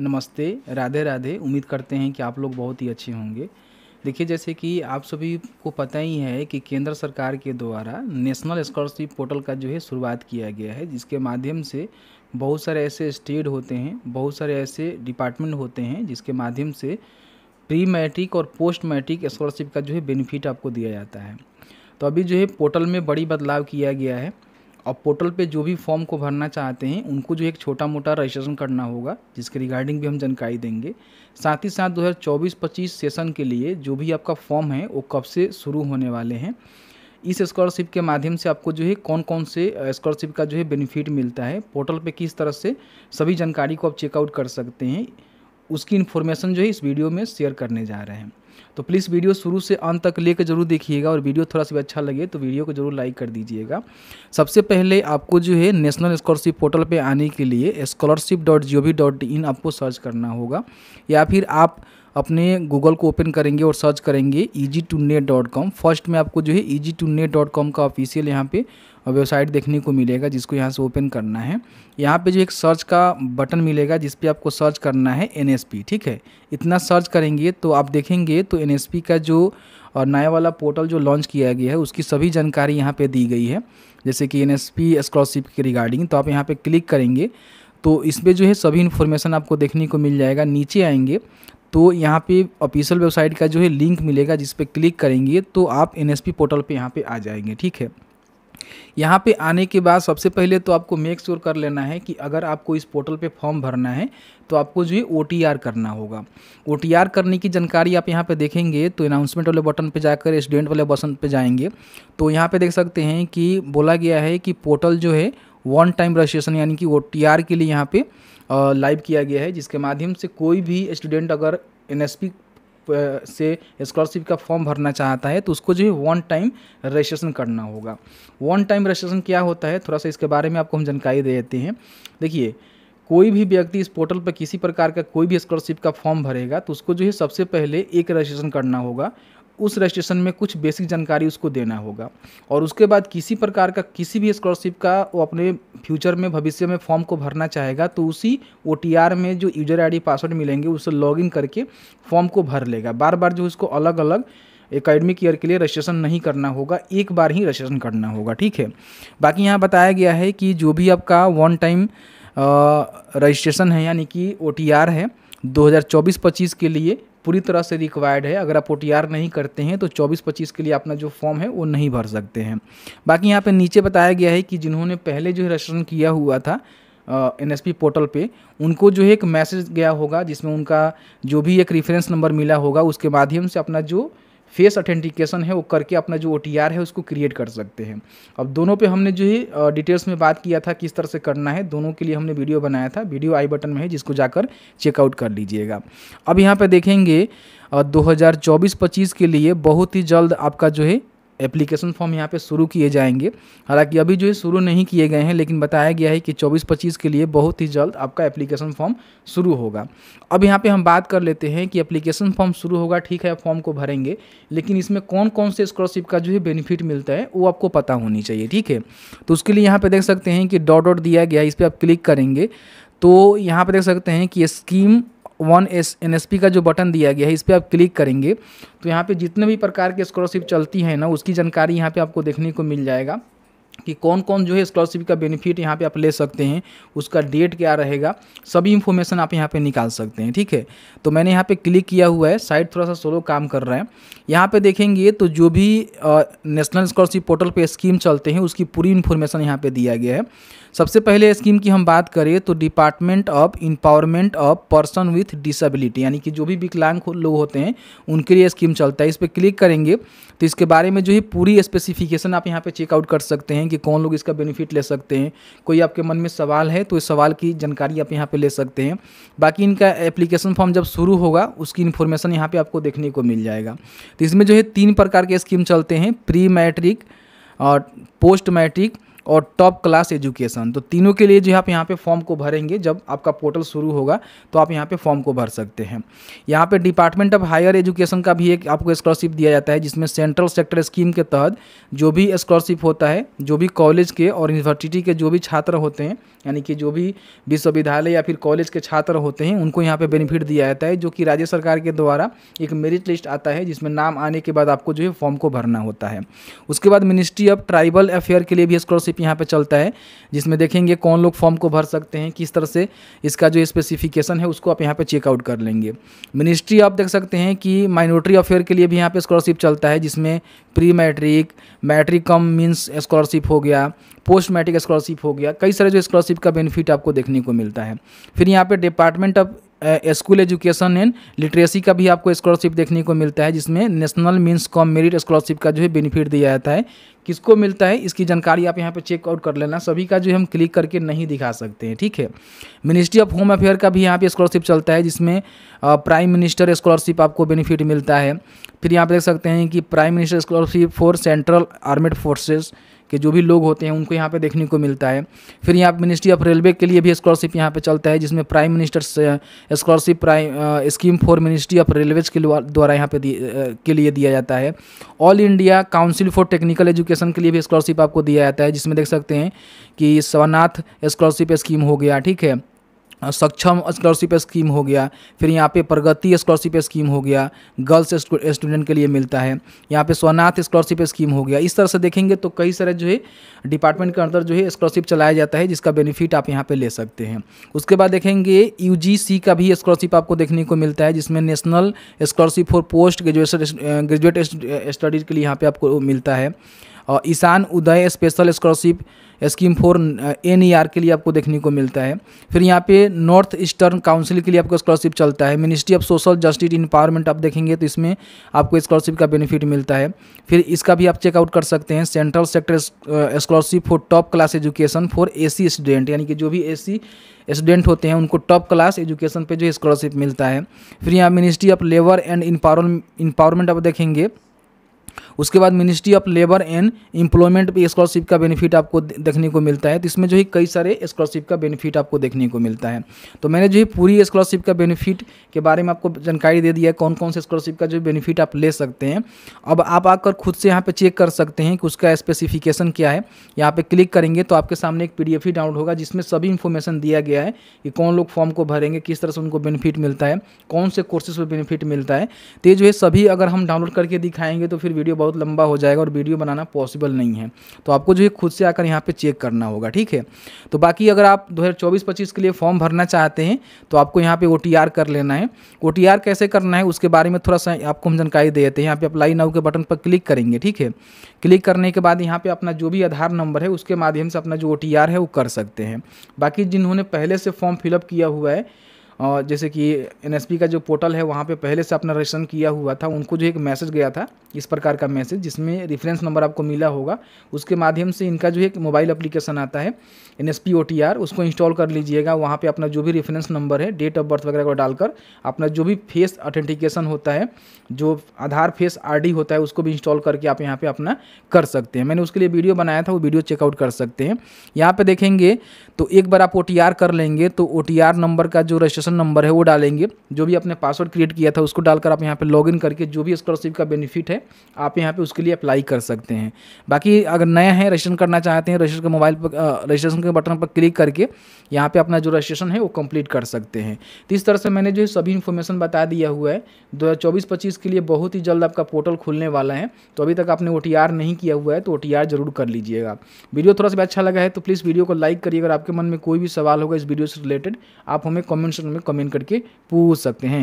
नमस्ते राधे राधे उम्मीद करते हैं कि आप लोग बहुत ही अच्छे होंगे देखिए जैसे कि आप सभी को पता ही है कि केंद्र सरकार के द्वारा नेशनल स्कॉलरशिप पोर्टल का जो है शुरुआत किया गया है जिसके माध्यम से बहुत सारे ऐसे स्टेट होते हैं बहुत सारे ऐसे डिपार्टमेंट होते हैं जिसके माध्यम से प्री मैट्रिक और पोस्ट मैट्रिक स्कॉलरशिप का जो है बेनिफिट आपको दिया जाता है तो अभी जो है पोर्टल में बड़ी बदलाव किया गया है और पोर्टल पे जो भी फॉर्म को भरना चाहते हैं उनको जो एक छोटा मोटा रजिस्ट्रेशन करना होगा जिसके रिगार्डिंग भी हम जानकारी देंगे साथ ही साथ 2024-25 सेशन के लिए जो भी आपका फॉर्म है वो कब से शुरू होने वाले हैं इस स्कॉलरशिप के माध्यम से आपको जो है कौन कौन से स्कॉलरशिप का जो है बेनिफिट मिलता है पोर्टल पर किस तरह से सभी जानकारी को आप चेकआउट कर सकते हैं उसकी इन्फॉर्मेशन जो है इस वीडियो में शेयर करने जा रहे हैं तो प्लीज़ वीडियो शुरू से अंत तक लेकर जरूर देखिएगा और वीडियो थोड़ा सा भी अच्छा लगे तो वीडियो को जरूर लाइक कर दीजिएगा सबसे पहले आपको जो है नेशनल स्कॉलरशिप पोर्टल पर आने के लिए स्कॉलरशिप डॉट डॉट इन आपको सर्च करना होगा या फिर आप अपने गूगल को ओपन करेंगे और सर्च करेंगे easy to net dot com first में आपको जो है easy to net dot com का ऑफिशियल यहाँ पे वेबसाइट देखने को मिलेगा जिसको यहाँ से ओपन करना है यहाँ पे जो एक सर्च का बटन मिलेगा जिस पर आपको सर्च करना है एन ठीक है इतना सर्च करेंगे तो आप देखेंगे तो एन का जो और नया वाला पोर्टल जो लॉन्च किया गया है उसकी सभी जानकारी यहाँ पे दी गई है जैसे कि एन स्कॉलरशिप के रिगार्डिंग तो आप यहाँ पे क्लिक करेंगे तो इसमें जो है सभी इन्फॉर्मेशन आपको देखने को मिल जाएगा नीचे आएंगे तो यहाँ पे ऑफिशियल वेबसाइट का जो है लिंक मिलेगा जिस पर क्लिक करेंगे तो आप एन पोर्टल पर यहाँ पर आ जाएंगे ठीक है यहाँ पे आने के बाद सबसे पहले तो आपको मेक श्योर कर लेना है कि अगर आपको इस पोर्टल पे फॉर्म भरना है तो आपको जो है ओ करना होगा ओ करने की जानकारी आप यहाँ पे देखेंगे तो अनाउंसमेंट वाले बटन पे जाकर स्टूडेंट वाले बटन पे जाएंगे तो यहाँ पे देख सकते हैं कि बोला गया है कि पोर्टल जो है वन टाइम रजिस्ट्रेशन यानी कि वो टी के लिए यहाँ पे लाइव किया गया है जिसके माध्यम से कोई भी स्टूडेंट अगर एन से स्कॉलरशिप का फॉर्म भरना चाहता है तो उसको जो है वन टाइम रजिस्ट्रेशन करना होगा वन टाइम रजिस्ट्रेशन क्या होता है थोड़ा सा इसके बारे में आपको हम जानकारी दे देते हैं देखिए कोई भी व्यक्ति इस पोर्टल पर किसी प्रकार का कोई भी स्कॉलरशिप का फॉर्म भरेगा तो उसको जो है सबसे पहले एक रजिस्ट्रेशन करना होगा उस रजिस्ट्रेशन में कुछ बेसिक जानकारी उसको देना होगा और उसके बाद किसी प्रकार का किसी भी स्कॉलरशिप का वो अपने फ्यूचर में भविष्य में फॉर्म को भरना चाहेगा तो उसी ओ में जो यूजर आई पासवर्ड मिलेंगे उसे लॉगिन करके फॉर्म को भर लेगा बार बार जो उसको अलग अलग एकेडमिक ईयर के लिए रजिस्ट्रेशन नहीं करना होगा एक बार ही रजिस्ट्रेशन करना होगा ठीक है बाकी यहाँ बताया गया है कि जो भी आपका वन टाइम रजिस्ट्रेशन है यानी कि ओ है 2024-25 के लिए पूरी तरह से रिक्वायर्ड है अगर आप ओ नहीं करते हैं तो चौबीस पच्चीस के लिए अपना जो फॉर्म है वो नहीं भर सकते हैं बाकी यहाँ पर नीचे बताया गया है कि जिन्होंने पहले जो है रजिस्ट्रेशन किया हुआ था एन एस पी पोर्टल पे उनको जो है एक मैसेज गया होगा जिसमें उनका जो भी एक रेफरेंस नंबर मिला होगा उसके माध्यम से अपना जो फेस ऑथेंटिकेशन है वो करके अपना जो ओ है उसको क्रिएट कर सकते हैं अब दोनों पे हमने जो है डिटेल्स में बात किया था किस तरह से करना है दोनों के लिए हमने वीडियो बनाया था वीडियो आई बटन में है जिसको जाकर चेकआउट कर लीजिएगा अब यहाँ पर देखेंगे दो हज़ार के लिए बहुत ही जल्द आपका जो है एप्लीकेशन फॉर्म यहाँ पे शुरू किए जाएंगे हालांकि अभी जो है शुरू नहीं किए गए हैं लेकिन बताया गया है कि 24-25 के लिए बहुत ही जल्द आपका एप्लीकेशन फॉर्म शुरू होगा अब यहाँ पे हम बात कर लेते हैं कि एप्लीकेशन फॉर्म शुरू होगा ठीक है फॉर्म को भरेंगे लेकिन इसमें कौन कौन से स्कॉलरशिप का जो है बेनिफिट मिलता है वो आपको पता होनी चाहिए ठीक है तो उसके लिए यहाँ पर देख सकते हैं कि डॉट डॉट दिया गया इस पर आप क्लिक करेंगे तो यहाँ पर देख सकते हैं कि scheme one S N S P का जो बटन दिया गया है इस पर आप क्लिक करेंगे तो यहाँ पे जितने भी प्रकार के स्कॉलरशिप चलती है ना उसकी जानकारी यहाँ पे आपको देखने को मिल जाएगा कि कौन कौन जो है स्कॉलरशिप का बेनिफिट यहाँ पे आप ले सकते हैं उसका डेट क्या रहेगा सभी इन्फॉर्मेशन आप यहाँ पे निकाल सकते हैं ठीक है तो मैंने यहाँ पे क्लिक किया हुआ है साइट थोड़ा सा स्लो काम कर रहा है यहाँ पे देखेंगे तो जो भी नेशनल स्कॉलरशिप पोर्टल पे स्कीम चलते हैं उसकी पूरी इन्फॉर्मेशन यहाँ पर दिया गया है सबसे पहले स्कीम की हम बात करें तो department of empowerment of person with disability यानी कि जो भी विकलांग लोग होते हैं उनके लिए स्कीम चलता है इस पर क्लिक करेंगे तो इसके बारे में जो है पूरी स्पेसिफिकेशन आप यहाँ पर चेकआउट कर सकते हैं हैं कि कौन लोग इसका बेनिफिट ले सकते हैं कोई आपके मन में सवाल है तो इस सवाल की जानकारी आप यहाँ पर ले सकते हैं बाकी इनका एप्लीकेशन फॉर्म जब शुरू होगा उसकी इन्फॉर्मेशन यहाँ पर आपको देखने को मिल जाएगा तो इसमें जो है तीन प्रकार के स्कीम चलते हैं प्री मैट्रिक और पोस्ट मैट्रिक और टॉप क्लास एजुकेशन तो तीनों के लिए जो आप यहाँ पे फॉर्म को भरेंगे जब आपका पोर्टल शुरू होगा तो आप यहाँ पे फॉर्म को भर सकते हैं यहाँ पे डिपार्टमेंट ऑफ हायर एजुकेशन का भी एक आपको स्कॉलरशिप दिया जाता है जिसमें सेंट्रल सेक्टर स्कीम के तहत जो भी स्कॉलरशिप होता है जो भी कॉलेज के और यूनिवर्सिटी के जो भी छात्र होते हैं यानी कि जो भी विश्वविद्यालय या फिर कॉलेज के छात्र होते हैं उनको यहाँ पर बेनिफिट दिया जाता है जो कि राज्य सरकार के द्वारा एक मेरिट लिस्ट आता है जिसमें नाम आने के बाद आपको जो है फॉर्म को भरना होता है उसके बाद मिनिस्ट्री ऑफ ट्राइबल अफेयर के लिए भी स्कॉलरशिप स्कॉलरशिप यहाँ पे चलता है जिसमें देखेंगे कौन लोग फॉर्म को भर सकते हैं किस तरह से इसका जो स्पेसिफिकेशन है उसको आप यहाँ पे चेकआउट कर लेंगे मिनिस्ट्री आप देख सकते हैं कि माइनॉरिटी अफेयर के लिए भी यहाँ पे स्कॉलरशिप चलता है जिसमें pre matric matric cum means scholarship हो गया पोस्ट मैट्रिक स्कॉलरशिप हो गया कई सारे जो स्कॉलरशिप का बेनिफिट आपको देखने को मिलता है फिर यहाँ पर department of school education and literacy का भी आपको स्कॉलरशिप देखने को मिलता है जिसमें national means cum merit scholarship का जो है बेनिफिट दिया जाता है किसको मिलता है इसकी जानकारी आप यहाँ पर चेक आउट कर लेना सभी का जो हम क्लिक करके नहीं दिखा सकते हैं ठीक है मिनिस्ट्री ऑफ होम अफेयर का भी यहाँ पे स्कॉलरशिप चलता है जिसमें प्राइम मिनिस्टर स्कॉलरशिप आपको बेनिफिट मिलता है फिर यहाँ पर देख सकते हैं कि prime minister scholarship for central armed forces के जो भी लोग होते हैं उनको यहाँ पे देखने को मिलता है फिर यहाँ मिनिस्ट्री ऑफ रेलवे के लिए भी स्कॉलरशिप यहाँ पे चलता है जिसमें prime minister scholarship prime scheme for ministry of railways के द्वारा यहाँ पे के लिए दिया जाता है all India council for technical education के लिए भी स्कॉलरशिप आपको दिया जाता है जिसमें देख सकते हैं कि सवानाथ स्कॉलरशिप स्कीम हो गया ठीक है सक्षम स्कॉलरशिप स्कीम हो गया फिर यहाँ पे प्रगति स्कॉलरशिप स्कीम हो गया गर्ल्स स्टूडेंट के लिए मिलता है यहाँ पे सोनाथ स्कॉलरशिप स्कीम हो गया इस तरह से देखेंगे तो कई सारे जो है डिपार्टमेंट के अंदर जो है स्कॉलरशिप चलाया जाता है जिसका बेनिफिट आप यहाँ पे ले सकते हैं उसके बाद देखेंगे यू का भी स्कॉलरशिप आपको देखने को मिलता है जिसमें national scholarship for post graduation graduate studies के लिए यहाँ पर आपको मिलता है Ishan Uday special scholarship scheme for N R के लिए आपको देखने को मिलता है फिर यहाँ पे नॉर्थ ईस्टर्न काउंसिल के लिए आपको स्कॉलरशिप चलता है ministry of social justice empowerment आप देखेंगे तो इसमें आपको स्कॉलरशिप का बेनिफिट मिलता है फिर इसका भी आप चेकआउट कर सकते हैं central sector scholarship for top class education for A C student यानी कि जो भी ए सी स्टूडेंट होते हैं उनको टॉप क्लास एजुकेशन पर जो स्कॉलरशिप मिलता है फिर यहाँ ministry of labour and empowerment आप देखेंगे उसके बाद ministry of labour and employment पे स्कॉलरशिप का बेनिफिट आपको देखने को मिलता है तो इसमें जो है कई सारे स्कॉलरशिप का बेनिफिट आपको देखने को मिलता है तो मैंने जो है पूरी स्कॉलरशिप का बेनिफिट के बारे में आपको जानकारी दे दिया है कौन कौन से स्कॉलरशिप का जो बेनिफिट आप ले सकते हैं अब आप आकर खुद से यहाँ पर चेक कर सकते हैं कि उसका स्पेसिफिकेशन क्या है यहाँ पर क्लिक करेंगे तो आपके सामने एक पी ही डाउनलोड होगा जिसमें सभी इन्फॉर्मेशन दिया गया है कि कौन लोग फॉर्म को भरेंगे किस तरह से उनको बेनिफिट मिलता है कौन से कोर्सेज पर बेनिफिट मिलता है तो ये जो है सभी अगर हम डाउनलोड करके दिखाएंगे तो फिर वीडियो बहुत लंबा हो जाएगा और वीडियो बनाना पॉसिबल नहीं है तो आपको जो है खुद से आकर यहाँ पे चेक करना होगा ठीक है तो बाकी अगर आप दो हज़ार के लिए फॉर्म भरना चाहते हैं तो आपको यहाँ पे ओ कर लेना है ओ कैसे करना है उसके बारे में थोड़ा सा आपको हम जानकारी दे देते हैं यहाँ पे अप्लाई नाउ के बटन पर क्लिक करेंगे ठीक है क्लिक करने के बाद यहाँ पे अपना जो भी आधार नंबर है उसके माध्यम से अपना जो ओ है वो कर सकते हैं बाकी जिन्होंने पहले से फॉर्म फिलअप किया हुआ है और जैसे कि एन का जो पोर्टल है वहाँ पे पहले से अपना रजिस्ट्रेशन किया हुआ था उनको जो एक मैसेज गया था इस प्रकार का मैसेज जिसमें रेफरेंस नंबर आपको मिला होगा उसके माध्यम से इनका जो एक मोबाइल एप्लीकेशन आता है एन एस उसको इंस्टॉल कर लीजिएगा वहाँ पर अपना जो भी रेफरेंस नंबर है डेट ऑफ बर्थ वगैरह को डालकर अपना जो भी फेस ऑथेंटिकेशन होता है जो आधार फेस आर होता है उसको भी इंस्टॉल करके आप यहाँ पर अपना कर सकते हैं मैंने उसके लिए वीडियो बनाया था वो वीडियो चेकआउट कर सकते हैं यहाँ पर देखेंगे तो एक बार आप ओ कर लेंगे तो ओ नंबर का जो रजिस्ट्रेशन रजिस्ट्रेशन नंबर है वो डालेंगे जो भी आपने पासवर्ड क्रिएट किया था उसको डालकर आप यहाँ पे लॉगिन करके जो भी स्कॉलरशिप का बेनिफिट है आप यहाँ पे उसके लिए अप्लाई कर सकते हैं बाकी अगर नए हैं रजिस्ट्रेशन करना चाहते हैं रजिस्टर के मोबाइल पर रजिस्ट्रेशन के बटन पर क्लिक करके यहाँ पर अपना जो रजिस्ट्रेशन है वो कम्प्लीट कर सकते हैं तो इस तरह से मैंने जो है सभी इन्फॉर्मेशन बता दिया हुआ है दो हज़ार के लिए बहुत ही जल्द आपका पोर्टल खुलने वाला है तो अभी तक आपने ओ नहीं किया हुआ है तो ओ जरूर कर लीजिएगा वीडियो थोड़ा सा अच्छा लगा है तो प्लीज़ वीडियो को लाइक करिए अगर आपके मन में कोई भी सवाल होगा इस वीडियो से रिलेटेड आप हमें कमेंट सेक्शन में कमेंट करके पूछ सकते हैं